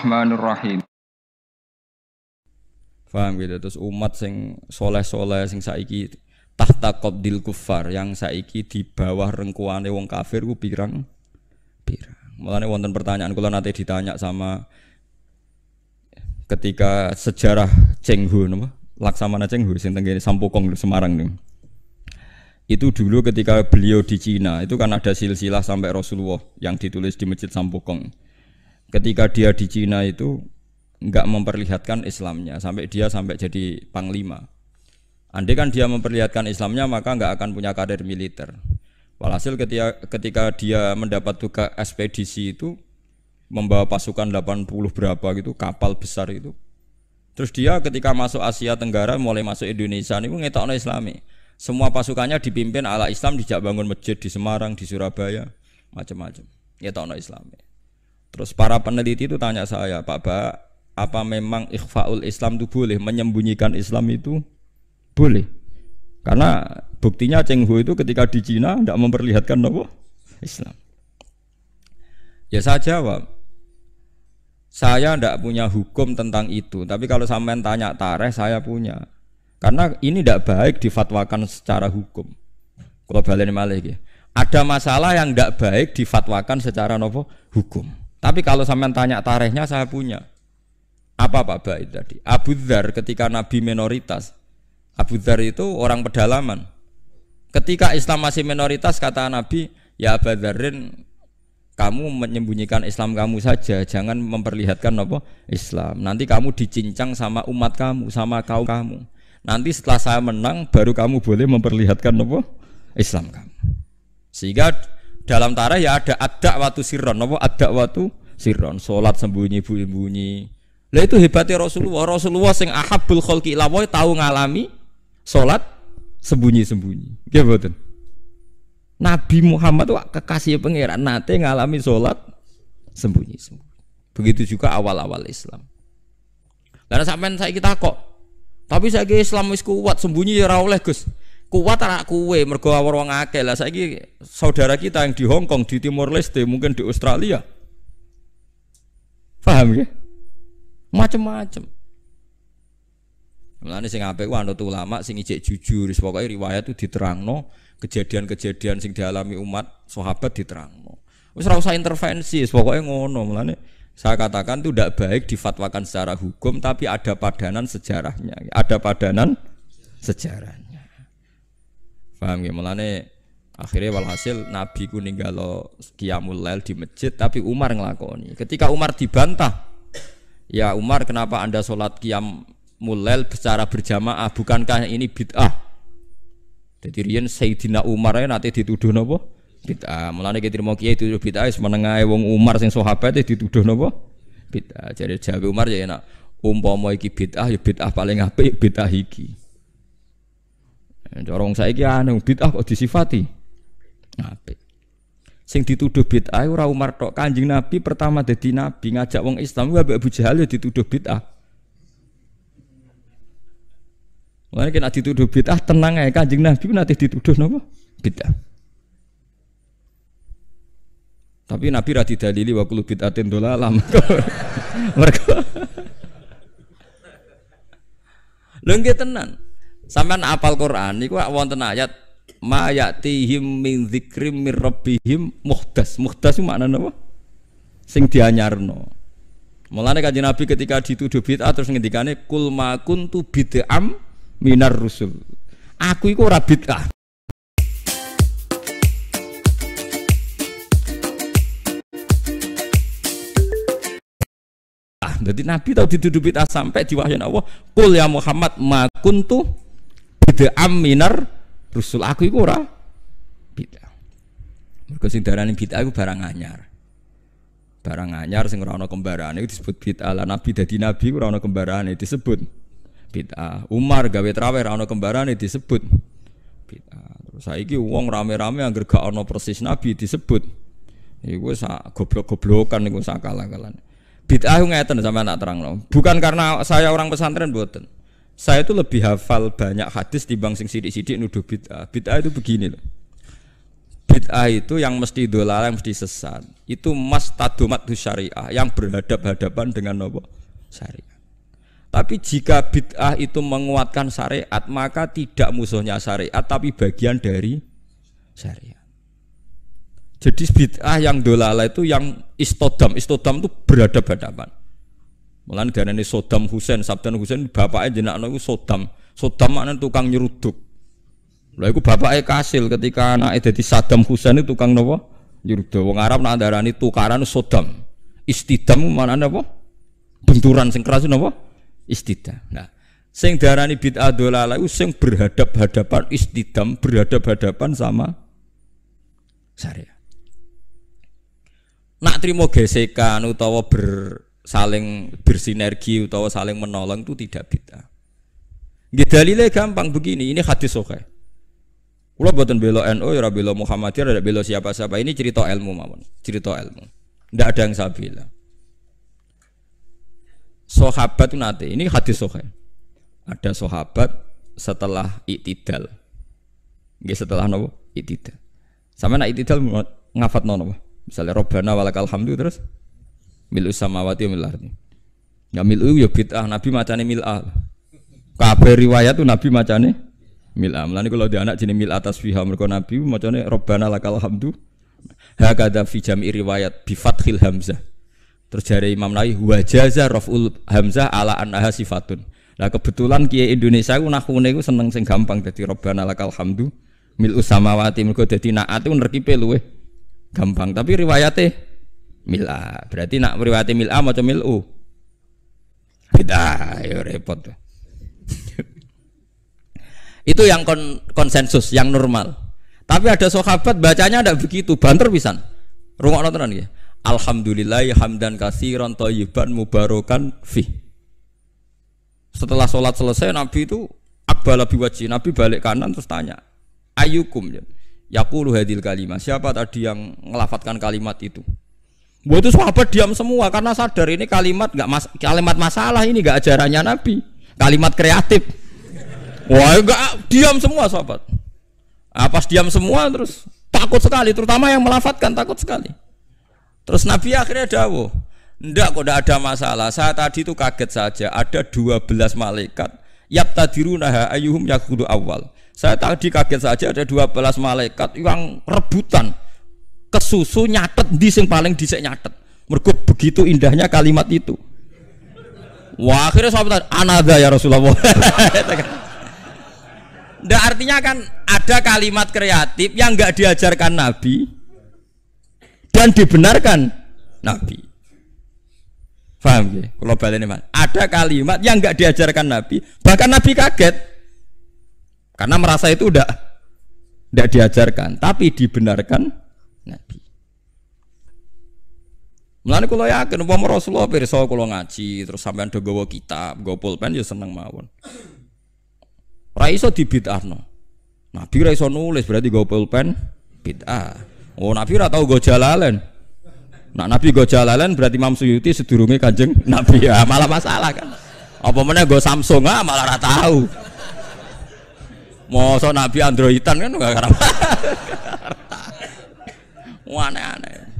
Bismillahirrahmanirrahim. Faham gitu. Terus umat sing soleh-soleh sing saiki tahta kopdil kufar yang saiki di bawah rengkuane wong kafir ku pirang pirang. Mulane wonten pertanyaan kula nanti ditanya sama ketika sejarah Cenghu nama Laksamana Cenghu sing tenggene Sampokong Semarang nih. Itu dulu ketika beliau di Cina itu kan ada silsilah sampai Rasulullah yang ditulis di Masjid Sampokong ketika dia di Cina itu nggak memperlihatkan Islamnya sampai dia sampai jadi panglima. Andai kan dia memperlihatkan Islamnya maka nggak akan punya karir militer. Walhasil ketika, ketika dia mendapat tugas ekspedisi itu membawa pasukan 80 berapa gitu kapal besar itu. Terus dia ketika masuk Asia Tenggara mulai masuk Indonesia niku ngetokno Islami. Semua pasukannya dipimpin ala Islam dijak bangun masjid di Semarang, di Surabaya, macam-macam. Ngetokno Islami. Terus para peneliti itu tanya saya, Pak Ba, apa memang ikhfaul Islam itu boleh? Menyembunyikan Islam itu boleh? Karena buktinya Cheng Ho itu ketika di Cina tidak memperlihatkan nopo Islam. Ya saya jawab, saya tidak punya hukum tentang itu. Tapi kalau sampean tanya tareh, saya punya. Karena ini tidak baik difatwakan secara hukum. Kalau balik malah Ada masalah yang tidak baik difatwakan secara nopo hukum. Tapi kalau sampean tanya tarikhnya saya punya. Apa Pak baik tadi? Abu Dhar ketika Nabi minoritas. Abu Dhar itu orang pedalaman. Ketika Islam masih minoritas kata Nabi, ya Abu Dharin kamu menyembunyikan Islam kamu saja, jangan memperlihatkan apa Islam. Nanti kamu dicincang sama umat kamu, sama kaum kamu. Nanti setelah saya menang, baru kamu boleh memperlihatkan apa Islam kamu. Sehingga dalam tarah ya ada adak waktu sirron apa adak waktu sirron sholat sembunyi bunyi bunyi lah itu hebatnya Rasulullah Rasulullah sing ahabul kholki ila tahu ngalami sholat sembunyi-sembunyi nggih Nabi Muhammad itu kekasih pangeran nate ngalami sholat sembunyi-sembunyi begitu juga awal-awal Islam karena sampai saya kita kok tapi saya Islam wis kuat sembunyi ya oleh Gus kuat anak kue mergo awor wong akeh lah saiki saudara kita yang di Hong Kong di Timor Leste mungkin di Australia paham ya Macam-macam. Mulane sing apik ku anut ulama sing ijek jujur, pokoke riwayat itu diterangno, kejadian-kejadian sing dialami umat sahabat diterangno. Wis ora usah intervensi, pokoke ngono. Mulane saya katakan itu tidak baik difatwakan secara hukum tapi ada padanan sejarahnya, ada padanan sejarahnya. Paham ya? malah akhirnya walhasil Nabi ku ninggal lo Lail di masjid tapi Umar ngelakoni. Ketika Umar dibantah, ya Umar kenapa Anda sholat Qiyamul Lail secara berjamaah bukankah ini bid'ah? Jadi rian Sayyidina Umar ya nanti dituduh nobo Bid'ah. nih kita mau kiai itu bid'ah wis wong Umar sing sahabat e dituduh nobo Bid'ah. Jadi jawab Umar ya enak. Umpama iki bid'ah ya bid'ah paling apik bid'ah iki. Cara saya saiki aneh ah kok disifati. nabi, Sing dituduh bid'ah ora Umar tok Kanjeng Nabi pertama jadi nabi ngajak wong Islam kuwi Abu Jahal ya dituduh ah, Mulane kena dituduh ah tenang aja Kanjeng Nabi nanti dituduh bit ah, Tapi Nabi rati dalili wa atin bid'atin dolalah. mereka lengket tenan. Sampean apal Quran niku wonten ayat ma ya'tihim min dzikrim mir rabbihim muhdas. Muhdas itu maknane apa? Sing dianyarno. Mulane kanjeng Nabi ketika dituduh bid'ah terus ngendikane kul ma kuntu bid'am minar rusul. Aku iku ora bid'ah. Jadi ah, Nabi tahu dituduh bid'ah sampai diwahyain Allah, kul ya Muhammad ma kuntu bid'am minar rusul aku iku ora bid'ah. Mergo sing darani bid'ah iku barang anyar. Barang anyar sing ora ana kembarane disebut bid'ah. Lah nabi dadi nabi ora ana kembarane disebut bid'ah. Umar gawe trawe ora ana kembarane disebut bid'ah. Terus saiki wong rame-rame anggere gak ana persis nabi disebut Iku sak goblok-goblokan iku sak kalah-kalan. Bid'ah ngeten sampean tak terangno. Bukan karena saya orang pesantren buatan saya itu lebih hafal banyak hadis dibanding sing sidik-sidik nuduh bid'ah. Bid'ah itu begini loh. Bid'ah itu yang mesti dolar, yang mesti sesat. Itu mas tadumat syariah yang berhadap-hadapan dengan nopo syariah. Tapi jika bid'ah itu menguatkan syariat, maka tidak musuhnya syariat, tapi bagian dari syariat. Jadi bid'ah yang dolala itu yang istodam, istodam itu berhadap-hadapan Mulan darane Sodam Husain, Sabdan Husain bapaknya jenakno iku Sodam. Sodam mana tukang nyeruduk. Lha iku bapaknya kasil ketika anake dadi Saddam Husain itu tukang nopo? Nyeruduk. Wong Arab nak darani tukaran Sodam. Istidam mana apa? Benturan sing keras napa? Istidam. Nah, sing darani bid'ah dolala iku sing berhadap-hadapan istidam, berhadap-hadapan sama syariah Nak trimo gesekan utawa ber saling bersinergi atau saling menolong itu tidak kita Gedalile gampang begini, ini hadis oke. Kula buatan belo NU, ya belo Muhammadiyah, ada belo siapa-siapa. Ini cerita ilmu mawon, cerita ilmu. tidak ada yang saya bilang. Sahabat nanti ini hadis soke Ada sahabat setelah itidal. Nggih setelah nopo? Itidal. Sama nak itidal ngafat nopo. Misalnya Robbana walakal hamdu terus Milu samawati mil ardi. Ya milu ya bid'ah, Nabi macane mil'ah. Kabeh riwayat tuh Nabi macane mil'ah. Mulane kalau di anak jenis atas fiha mergo Nabi macane robbana lakal hamdu. Hakadha fi jam'i riwayat bi fathil hamzah. Terus dari Imam Nawawi wa jaza raful hamzah ala annaha sifatun. Nah kebetulan kiai Indonesia aku nahune aku seneng sing gampang jadi robbana lakal hamdu mil usamawati mergo dadi naat ku nerkipe luwe gampang tapi riwayatnya mila. Berarti nak meriwati mila macam milu. Beda, ya repot. Itu yang kon konsensus, yang normal. Tapi ada sahabat bacanya ada begitu, banter pisan. orang tenan ya Alhamdulillah hamdan katsiran thayyiban mubarokan fi. Setelah sholat selesai Nabi itu akbala biwaji. Nabi balik kanan terus tanya, "Ayukum?" Ya. Yakulu hadil kalimat. Siapa tadi yang ngelafatkan kalimat itu? Gue itu sahabat diam semua karena sadar ini kalimat nggak mas kalimat masalah ini nggak ajarannya Nabi, kalimat kreatif. Wah nggak diam semua sahabat. apa nah, diam semua terus takut sekali, terutama yang melafatkan takut sekali. Terus Nabi akhirnya dawo, ndak kok ndak ada masalah. Saya tadi itu kaget saja, ada 12 malaikat yap tadirunaha ayuhum yakudu awal. Saya tadi kaget saja ada 12 malaikat yang rebutan Susu nyatet di sing paling disek nyatet. Mergo begitu indahnya kalimat itu. Wah, akhirnya sahabat anada ya Rasulullah. Nggak artinya kan ada kalimat kreatif yang nggak diajarkan Nabi dan dibenarkan Nabi. Faham ya? Kalau balik ini, ada kalimat yang nggak diajarkan Nabi, bahkan Nabi kaget karena merasa itu udah tidak diajarkan, tapi dibenarkan Nabi. Mulane kula yakin umpama Rasulullah pirsa kula ngaji terus sampean do gawa kitab, gawa pulpen ya seneng mawon. Ora iso dibid'ahno. Nabi Rai iso nulis berarti gawa pulpen bid'ah. Oh Nabi ora tau gawa jalalen. Nah Nabi gawa jalalen berarti Imam Suyuti sedurunge Kanjeng Nabi ya malah masalah kan. Apa meneh gawa Samsung ah malah ratau. tau. so Nabi androidan kan enggak karena aneh-aneh.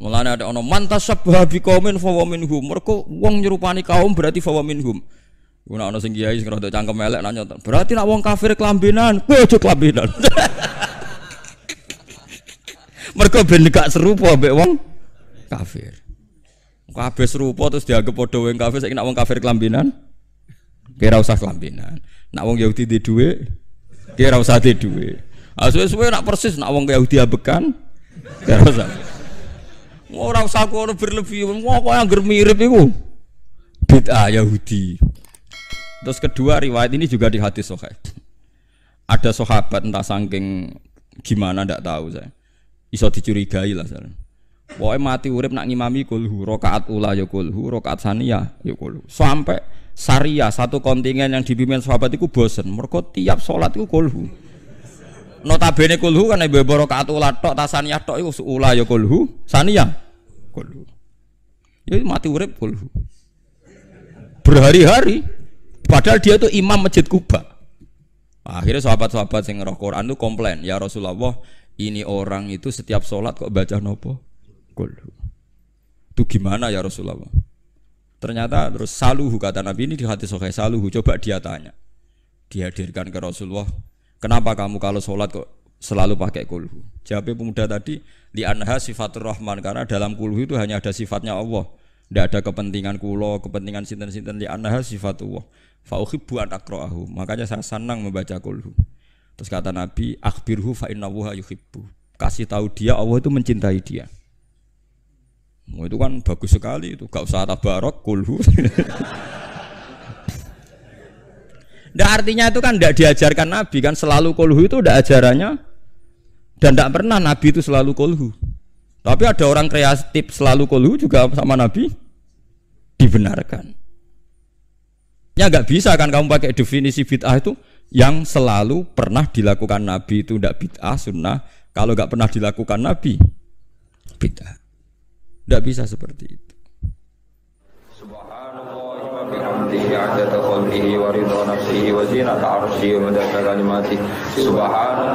Mulane ada ono mantas sabah bi kaumin fawa minhum. Mergo wong nyerupani kaum berarti fawa minhum. Guna ono sing kiai sing rada cangkem elek nanya, berarti nak wong kafir kelambinan, kowe aja kelambinan. Mergo ben gak serupa mbek wong kafir. Kabeh serupa terus dianggap padha wong kafir saiki nak wong kafir kelambinan. Kira usah kelambinan. Nak wong Yahudi di duwe, kira usah di duwe. Asuwe-suwe ah, nak persis nak wong Yahudi abekan. Terus. Ya, Ora usah kono berlebih, wong kok anggere mirip iku. Bid'ah Yahudi. Terus kedua riwayat ini juga di hadis sahih. Ada sahabat entah saking gimana ndak tahu saya. Iso dicurigai lah saya. Pokoknya mati urip nak ngimami kulhu, rokaat ula ya kulhu, rokaat sania ya kulhu. Sampai saria satu kontingen yang dipimpin sahabat itu bosen. Mereka tiap sholat itu kulhu. Notabene kulhu kan ibu borokaat ula tok tasania tok itu ulah ya kulhu, sania kulhu. Ya mati urip kulhu. Berhari-hari padahal dia itu imam masjid Kuba. Akhirnya sahabat-sahabat sing ngerok Quran itu komplain, ya Rasulullah, ini orang itu setiap sholat kok baca nopo kulhu. Itu gimana ya Rasulullah? Ternyata terus saluhu kata Nabi ini di hati sokai saluhu. Coba dia tanya. Dihadirkan ke Rasulullah Kenapa kamu kalau sholat kok selalu pakai kulhu? Jawabnya pemuda tadi, di anha sifatur rahman karena dalam kulhu itu hanya ada sifatnya Allah. Tidak ada kepentingan kulo, kepentingan sinten-sinten di anha sifatullah. Allah. uhibbu an akro'ahu. Makanya saya senang membaca kulhu. Terus kata Nabi, akhbirhu fa innallaha yuhibbu. Kasih tahu dia Allah itu mencintai dia. Oh, itu kan bagus sekali itu. Gak usah tabarok kulhu. Ndak artinya itu kan tidak diajarkan Nabi kan selalu kolhu itu tidak ajarannya dan tidak pernah Nabi itu selalu kolhu. Tapi ada orang kreatif selalu kolhu juga sama Nabi dibenarkan. Ya nggak bisa kan kamu pakai definisi bid'ah itu yang selalu pernah dilakukan Nabi itu tidak bid'ah sunnah. Kalau nggak pernah dilakukan Nabi bid'ah. Tidak bisa seperti itu. قدرته عدد خلقه ورضا نفسه وزينة عرشه ومدد كلماته سبحان